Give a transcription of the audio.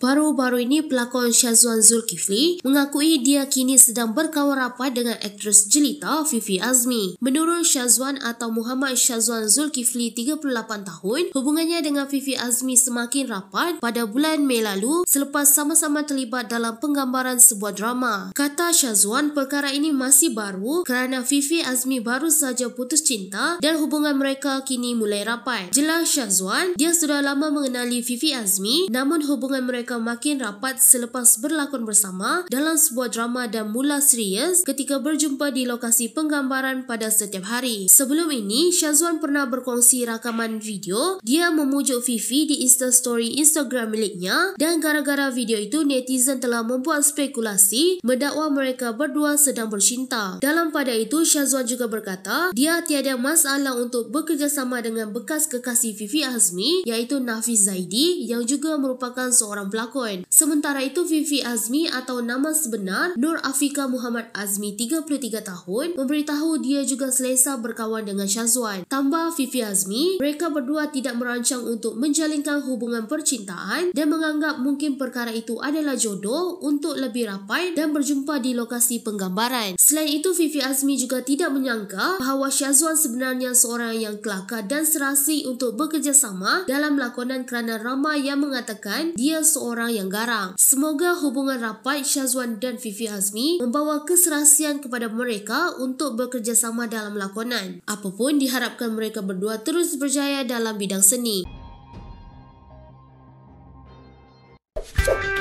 Baru-baru ini pelakon Syazwan Zulkifli mengakui dia kini sedang berkawan rapat dengan aktris jelita Fifi Azmi. Menurut Syazwan atau Muhammad Syazwan Zulkifli 38 tahun, hubungannya dengan Fifi Azmi semakin rapat pada bulan Mei lalu selepas sama-sama terlibat dalam penggambaran sebuah drama. Kata Syazwan, perkara ini masih baru kerana Fifi Azmi baru saja putus cinta dan hubungan mereka kini mulai rapat. Jelas Syazwan, dia sudah lama mengenali Fifi Azmi namun hubungan mereka mereka makin rapat selepas berlakon bersama dalam sebuah drama dan mula serius ketika berjumpa di lokasi penggambaran pada setiap hari. Sebelum ini, Syazwan pernah berkongsi rakaman video dia memujuk Fifi di Insta Story Instagram miliknya dan gara-gara video itu netizen telah membuat spekulasi mendakwa mereka berdua sedang bercinta. Dalam pada itu, Syazwan juga berkata dia tiada masalah untuk bekerjasama dengan bekas kekasih Fifi Azmi iaitu Nafiz Zaidi yang juga merupakan seorang pelakon pelakon. Sementara itu, Vivi Azmi atau nama sebenar Nur Afika Muhammad Azmi 33 tahun memberitahu dia juga selesa berkawan dengan Syazwan. Tambah Vivi Azmi, mereka berdua tidak merancang untuk menjalinkan hubungan percintaan dan menganggap mungkin perkara itu adalah jodoh untuk lebih rapai dan berjumpa di lokasi penggambaran. Selain itu, Vivi Azmi juga tidak menyangka bahawa Syazwan sebenarnya seorang yang kelakar dan serasi untuk bekerjasama dalam lakonan kerana ramai yang mengatakan dia seorang seorang yang garang. Semoga hubungan rapat Syazwan dan Fifi Azmi membawa keserasian kepada mereka untuk bekerjasama dalam lakonan. Apapun diharapkan mereka berdua terus berjaya dalam bidang seni. Thank